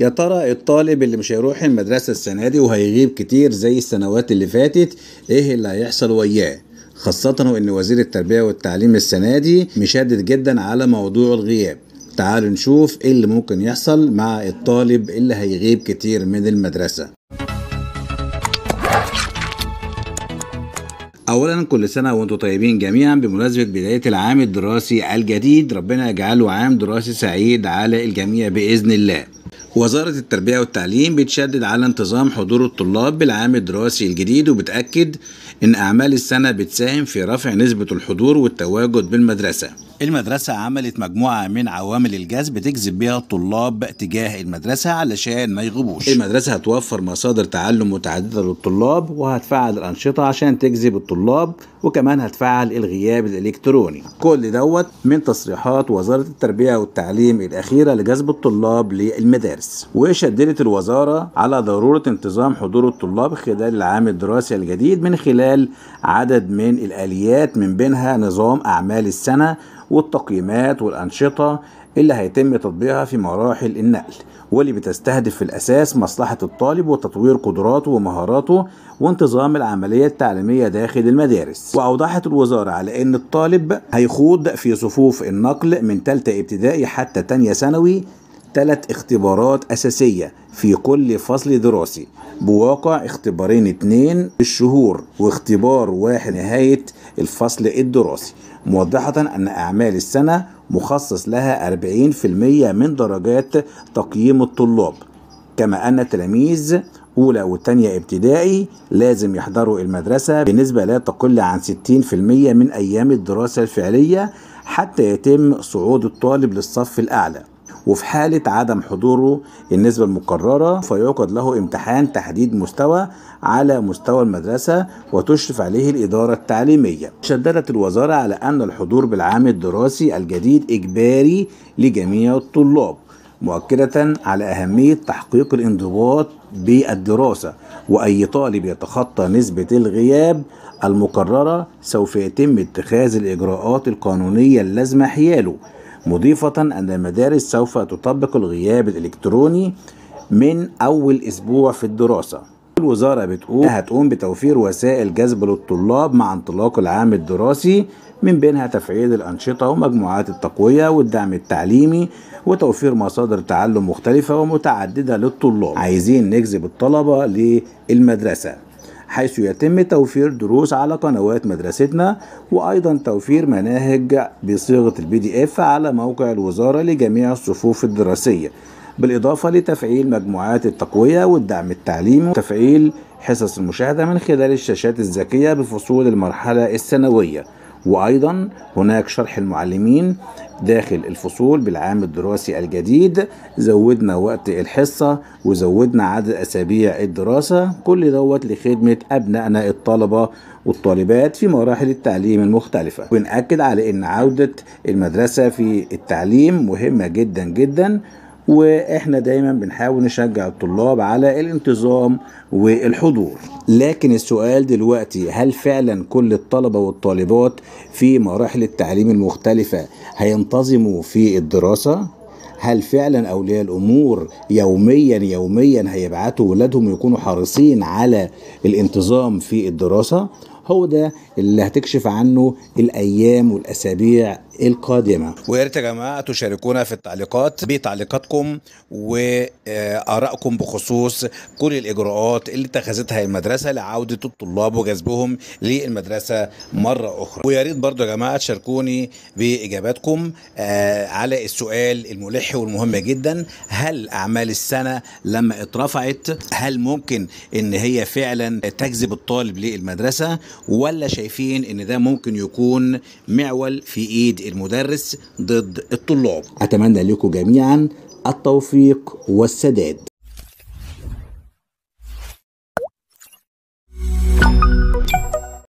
يا ترى الطالب اللي مش هيروح المدرسة السنة دي وهيغيب كتير زي السنوات اللي فاتت ايه اللي هيحصل وياه خاصة وان وزير التربية والتعليم السنة دي مشدد جدا على موضوع الغياب تعالوا نشوف ايه اللي ممكن يحصل مع الطالب اللي هيغيب كتير من المدرسة اولا كل سنه وانتم طيبين جميعا بمناسبه بدايه العام الدراسي الجديد ربنا يجعله عام دراسي سعيد على الجميع باذن الله وزارة التربية والتعليم بتشدد على انتظام حضور الطلاب بالعام الدراسي الجديد وبتأكد إن أعمال السنة بتساهم في رفع نسبة الحضور والتواجد بالمدرسة المدرسة عملت مجموعة من عوامل الجذب تجذب بيها الطلاب تجاه المدرسة علشان ما يغيبوش المدرسة هتوفر مصادر تعلم متعددة للطلاب وهتفعل الأنشطة عشان تجذب الطلاب وكمان هتفعل الغياب الإلكتروني كل دوت من تصريحات وزارة التربية والتعليم الأخيرة لجذب الطلاب للمدارس وشددت الوزارة على ضرورة انتظام حضور الطلاب خلال العام الدراسي الجديد من خلال عدد من الآليات من بينها نظام أعمال السنة والتقييمات والأنشطة اللي هيتم تطبيقها في مراحل النقل واللي بتستهدف في الأساس مصلحة الطالب وتطوير قدراته ومهاراته وانتظام العملية التعليمية داخل المدارس وأوضحت الوزارة على أن الطالب هيخوض في صفوف النقل من تالتة ابتدائي حتى تانية ثانوي ثلاث اختبارات أساسية في كل فصل دراسي بواقع اختبارين اتنين الشهور واختبار واحد نهاية الفصل الدراسي موضحة أن أعمال السنة مخصص لها 40% من درجات تقييم الطلاب كما أن التلاميذ أولى وتانية ابتدائي لازم يحضروا المدرسة بنسبة لا تقل عن 60% من أيام الدراسة الفعلية حتى يتم صعود الطالب للصف الأعلى وفي حالة عدم حضوره النسبة المقررة فيعقد له امتحان تحديد مستوى على مستوى المدرسة وتشرف عليه الإدارة التعليمية شددت الوزارة على أن الحضور بالعام الدراسي الجديد إجباري لجميع الطلاب مؤكدة على أهمية تحقيق الانضباط بالدراسة وأي طالب يتخطى نسبة الغياب المقررة سوف يتم اتخاذ الإجراءات القانونية اللازمة حياله مضيفة أن المدارس سوف تطبق الغياب الإلكتروني من أول أسبوع في الدراسة الوزارة بتقول هتقوم بتوفير وسائل جذب للطلاب مع انطلاق العام الدراسي من بينها تفعيل الأنشطة ومجموعات التقوية والدعم التعليمي وتوفير مصادر تعلم مختلفة ومتعددة للطلاب عايزين نجذب الطلبة للمدرسة حيث يتم توفير دروس على قنوات مدرستنا وأيضا توفير مناهج بصيغة البي دي اف على موقع الوزارة لجميع الصفوف الدراسية بالإضافة لتفعيل مجموعات التقوية والدعم التعليمي وتفعيل حصص المشاهدة من خلال الشاشات الذكية بفصول المرحلة الثانوية وأيضا هناك شرح المعلمين داخل الفصول بالعام الدراسي الجديد زودنا وقت الحصة وزودنا عدد أسابيع الدراسة كل دوت لخدمة أبنائنا الطلبة والطالبات في مراحل التعليم المختلفة ونأكد على أن عودة المدرسة في التعليم مهمة جدا جدا واحنا دايما بنحاول نشجع الطلاب على الانتظام والحضور لكن السؤال دلوقتي هل فعلا كل الطلبة والطالبات في مراحل التعليم المختلفة هينتظموا في الدراسة؟ هل فعلا اولياء الامور يوميا يوميا هيبعتوا ولادهم يكونوا حريصين على الانتظام في الدراسه هو ده اللي هتكشف عنه الايام والاسابيع القادمه ويا ريت يا جماعه تشاركونا في التعليقات بتعليقاتكم وارائكم بخصوص كل الاجراءات اللي اتخذتها المدرسه لعوده الطلاب وجذبهم للمدرسه مره اخرى ويا ريت برضو يا جماعه تشاركوني باجاباتكم آه، على السؤال الملح والمهم جدا هل اعمال السنه لما اترفعت هل ممكن ان هي فعلا تجذب الطالب للمدرسه ولا شايفين ان ده ممكن يكون معول في ايد المدرس ضد الطلاب اتمنى لكم جميعا التوفيق والسداد